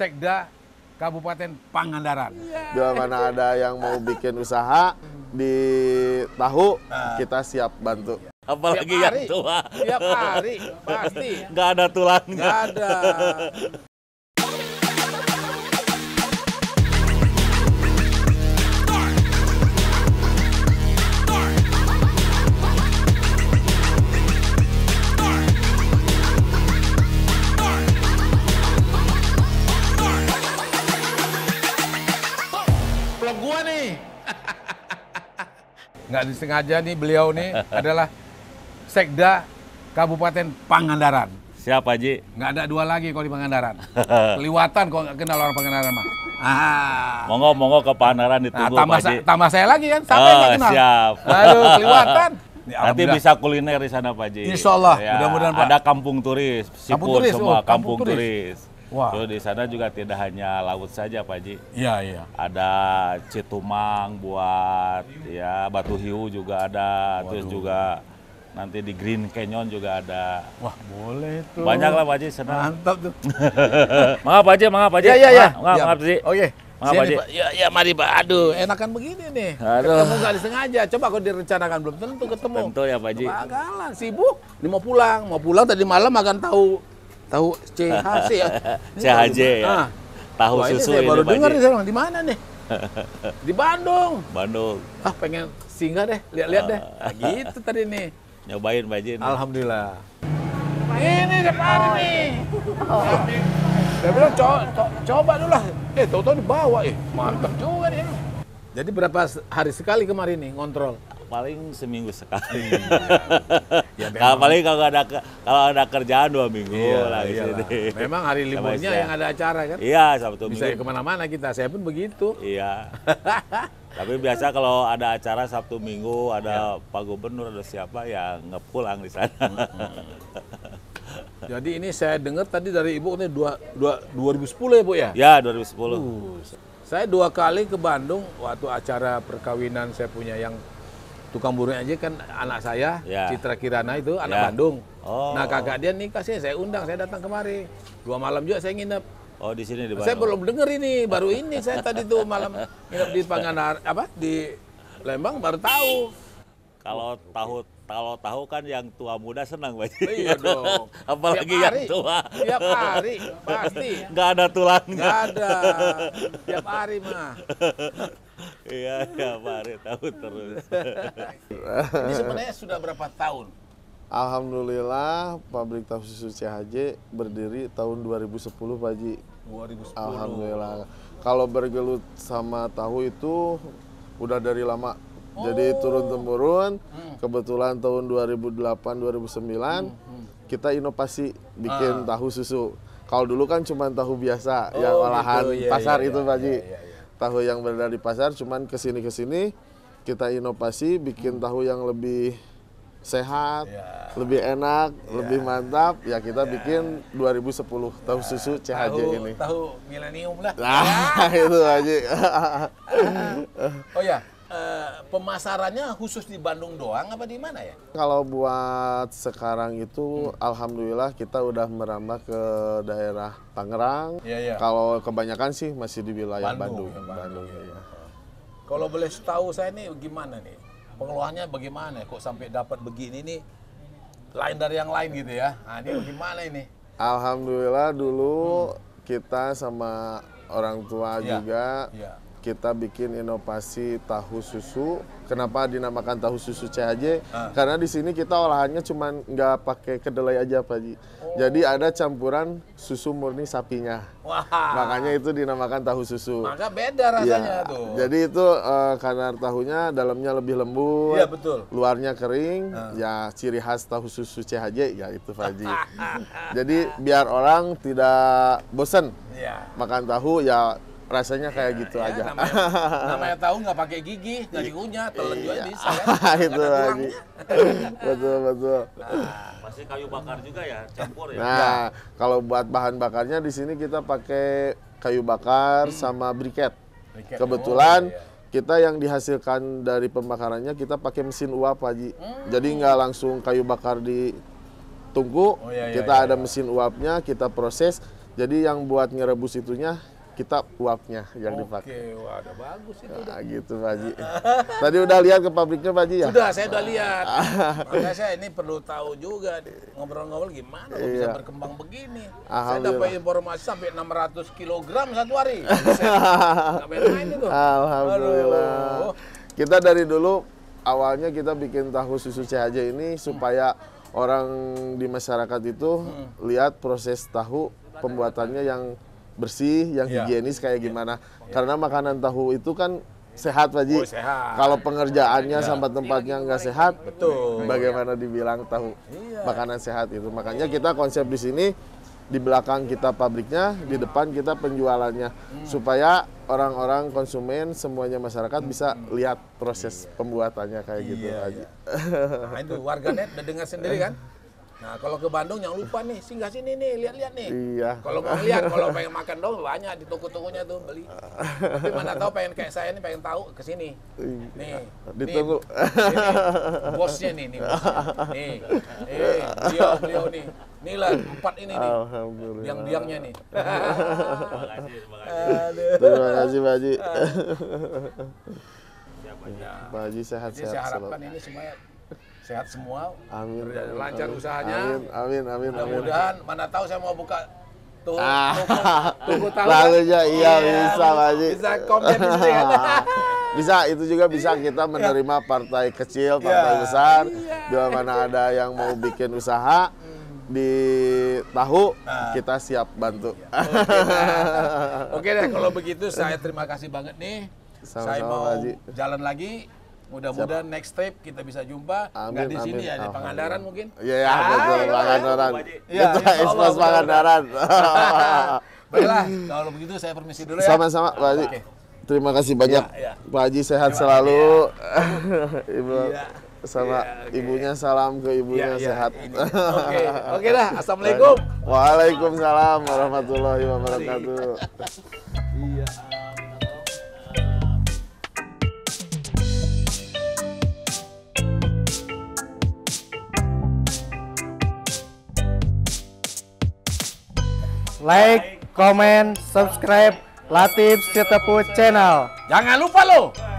Sekda Kabupaten Pangandaran. Yeah. mana ada yang mau bikin usaha di tahu, ah. kita siap bantu. Apalagi yang tua. Tiap hari, pasti. Gak ada tulangnya. Nggak ada. nggak disengaja nih beliau nih adalah Sekda Kabupaten Pangandaran. Siapa Ji? Nggak ada dua lagi kalau di Pangandaran. Keliwatan kok nggak kenal orang Pangandaran mah. Ah. Monggo monggo ke Pangandaran ditunggu nah, tambah, Pak Tambah saya lagi kan, sampai oh, kenal. Siap. Aduh, Ya, Nanti bisa kuliner di sana Pak Ji. Insya Allah, ya, mudah-mudahan Pak. Ada kampung turis, sipur kampung turis, semua, oh, kampung, kampung turis. turis. Wah. Terus di sana juga tidak hanya laut saja, Pak Ji. Iya, iya. Ada Citumang buat ya Batu Hiu juga ada, Waduh. terus juga nanti di Green Canyon juga ada. Wah, boleh tuh. Banyak lah Pak Ji, senang. Mantap tuh. maaf Pak Ji, maaf Pak Ji. Iya, iya, iya. Maaf, ya. Ji. Oke. Maaf iya. Pak Ji. Ya, ya mari Pak. Aduh, enakan begini nih. Aduh. Ketemu gak disengaja. Coba kalau direncanakan belum tentu ketemu. Tentu ya Pak Ji. Bakalan sibuk. Ini mau pulang, mau pulang tadi malam akan tahu Tahu CHC ya. CHC ya. Ah. Tahu Wah, susu ini baru dengar nih di mana nih? Di Bandung. Bandung. Ah pengen singgah deh, lihat-lihat deh. Ah. Nah, gitu tadi nih. Nyobain Mbak Jin. Alhamdulillah. Nah, ini depan oh, nih. Oh. Saya bilang co co coba dulu lah. Eh, tahu-tahu dibawa eh. Mantap juga nih. Jadi berapa hari sekali kemarin nih ngontrol? paling seminggu sekali. Iya. ya, kalau paling kalau ada kalau ada kerjaan dua minggu iya, lah di sini. Memang hari liburnya yang ada acara kan? Iya, Sabtu Bisa kemana-mana kita, saya pun begitu. Iya. Tapi biasa kalau ada acara Sabtu Minggu, ada ya. Pak Gubernur, ada siapa ya ngepulang di sana. Jadi ini saya dengar tadi dari Ibu ini dua, dua, 2010 ya Bu ya? Ya 2010. Uh, saya dua kali ke Bandung waktu acara perkawinan saya punya yang tukang burung aja kan anak saya ya. Citra Kirana itu anak yeah. Bandung. Oh. Nah kakak dia nikah sih saya undang saya datang kemari dua malam juga saya nginep. Oh di sini di Bandung. Saya belum dengar ini baru ini saya tadi tuh malam nginep di Panganar apa di Lembang baru tahu. Kalau oh, tahu kalau tahu kan yang tua muda senang banget. iya dong. Apalagi tiap yang tua. Tiap hari pasti. Gak ada tulangnya. Gak ada. Tiap hari mah. Iya, ya, Pak Ari tahu terus. Ini sebenarnya sudah berapa tahun? Alhamdulillah pabrik tahu susu CHJ berdiri tahun 2010 Pak Ji. 2010. Alhamdulillah. Kalau bergelut sama tahu itu udah dari lama. Oh. Jadi turun temurun. Hmm. Kebetulan tahun 2008 2009 hmm. Hmm. kita inovasi bikin ah. tahu susu. Kalau dulu kan cuma tahu biasa ya oh, yang olahan ya, pasar ya, itu ya, Pak Ji. Ya, ya, ya tahu yang berada di pasar cuman kesini kesini kita inovasi bikin tahu yang lebih sehat, yeah. lebih enak, yeah. lebih mantap. Ya kita yeah. bikin 2010 tahu susu iya. CHJ tahu, ini. Tahu milenium lah. Nah, itu aja. oh ya, pemasarannya khusus di Bandung doang apa di mana ya? Kalau buat sekarang itu hmm. alhamdulillah kita udah merambah ke daerah Tangerang. Ya, ya. Kalau kebanyakan sih masih di wilayah Bandung. Bandung, ya, Bandung. Bandung ya. Iya. ya. Kalau boleh tahu saya ini gimana nih? Pengeluarannya bagaimana kok sampai dapat begini nih? Lain dari yang lain gitu ya. Nah, ini gimana ini? Alhamdulillah dulu hmm. kita sama orang tua ya. juga ya kita bikin inovasi tahu susu. Kenapa dinamakan tahu susu CHJ? Ah. Karena di sini kita olahannya cuma nggak pakai kedelai aja, Pak Ji. Oh. Jadi ada campuran susu murni sapinya. Wah. Makanya itu dinamakan tahu susu. Maka beda iya. rasanya ya. tuh. Jadi itu uh, eh, karena tahunya dalamnya lebih lembut. Iya, betul. Luarnya kering. Ah. Ya ciri khas tahu susu CHJ ya itu, Pak Ji. Jadi biar orang tidak bosen ya. makan tahu ya rasanya iya, kayak ya, gitu ya, aja. Namanya, namanya tahu nggak pakai gigi, nggak dikunyah, telan juga iya. bisa. Ya. itu lagi. betul betul. Nah, masih kayu bakar juga ya, campur ya. Nah, ya. kalau buat bahan bakarnya di sini kita pakai kayu bakar hmm. sama briket. briket. Kebetulan oh, iya. kita yang dihasilkan dari pembakarannya kita pakai mesin uap, Pak Hmm. Jadi nggak langsung kayu bakar di tungku, oh, iya, iya, kita iya, ada iya. mesin uapnya, kita proses. Jadi yang buat ngerebus itunya kita uapnya yang Oke, dipakai. Oke, wah bagus itu. Nah, gitu Pak Haji. Tadi udah lihat ke pabriknya Pak Haji ya? Sudah, saya udah lihat. Ah. Makanya saya ini perlu tahu juga ngobrol-ngobrol gimana iya. bisa berkembang begini. Saya dapat informasi sampai 600 kg satu hari. Enggak main itu. Alhamdulillah. Aduh. Kita dari dulu awalnya kita bikin tahu susu CHJ ini hmm. supaya orang di masyarakat itu hmm. lihat proses tahu pembuatannya yang bersih, yang yeah. higienis kayak iya. gimana. Yeah. Karena makanan tahu itu kan sehat Pak Ji. Oh, Kalau pengerjaannya yeah. sama tempatnya nggak sehat, betul. Bagaimana dibilang tahu yeah. makanan sehat itu. Makanya kita konsep di sini di belakang kita pabriknya, di depan kita penjualannya hmm. supaya orang-orang konsumen semuanya masyarakat hmm. bisa lihat proses yeah. pembuatannya kayak yeah. gitu. Iya, iya. Nah, itu warganet udah dengar sendiri kan? Nah kalau ke Bandung jangan lupa nih singgah sini nih lihat-lihat nih. Iya. Kalau mau lihat kalau pengen makan dong banyak di toko-tokonya tuh beli. Tapi mana tahu pengen kayak saya nih pengen tahu ke sini. Iya. Nih. Ditunggu. Nih, nih, bosnya nih nih. Bosnya. Nih. Eh, beliau beliau nih. Nih lah empat ini nih. Alhamdulillah. Yang biangnya nih. Terima kasih Pak Haji. Terima kasih Pak Haji. Pak Haji sehat-sehat. Jadi saya harapkan ini semuanya sehat semua. Amin. Lancar amin, usahanya. Amin, amin, amin. Mudah-mudahan mana tahu saya mau buka tuh ah. tunggu tahu. Lalu kan? iya bisa Pak Bisa komen bisa bisa itu juga bisa kita menerima partai kecil, iya. partai yeah. besar. Yeah. Bila mana ada yang mau bikin usaha di tahu nah. kita siap bantu. Iya. Oke, nah. Oke deh kalau begitu saya terima kasih banget nih. Sama -sama, saya mau Haji. jalan lagi Mudah-mudahan next trip kita bisa jumpa. Amin, Nggak di sini ya, di Pangandaran mungkin. Iya, ya, betul, ah, iya, iya. Pangandaran. Ya, Ketua Ekspos Pangandaran. Baiklah, kalau begitu saya permisi dulu ya. Sama-sama, Pak Haji. Okay. Terima kasih banyak. Ya, ya. Pak Haji sehat Terima selalu. Ya. Ibu ya. sama ya, okay. ibunya salam ke ibunya ya, sehat. Oke, lah oke okay. okay dah. Assalamualaikum. Waalaikumsalam warahmatullahi wabarakatuh. Iya. like, comment, subscribe Latif Setepu Channel. Jangan lupa loh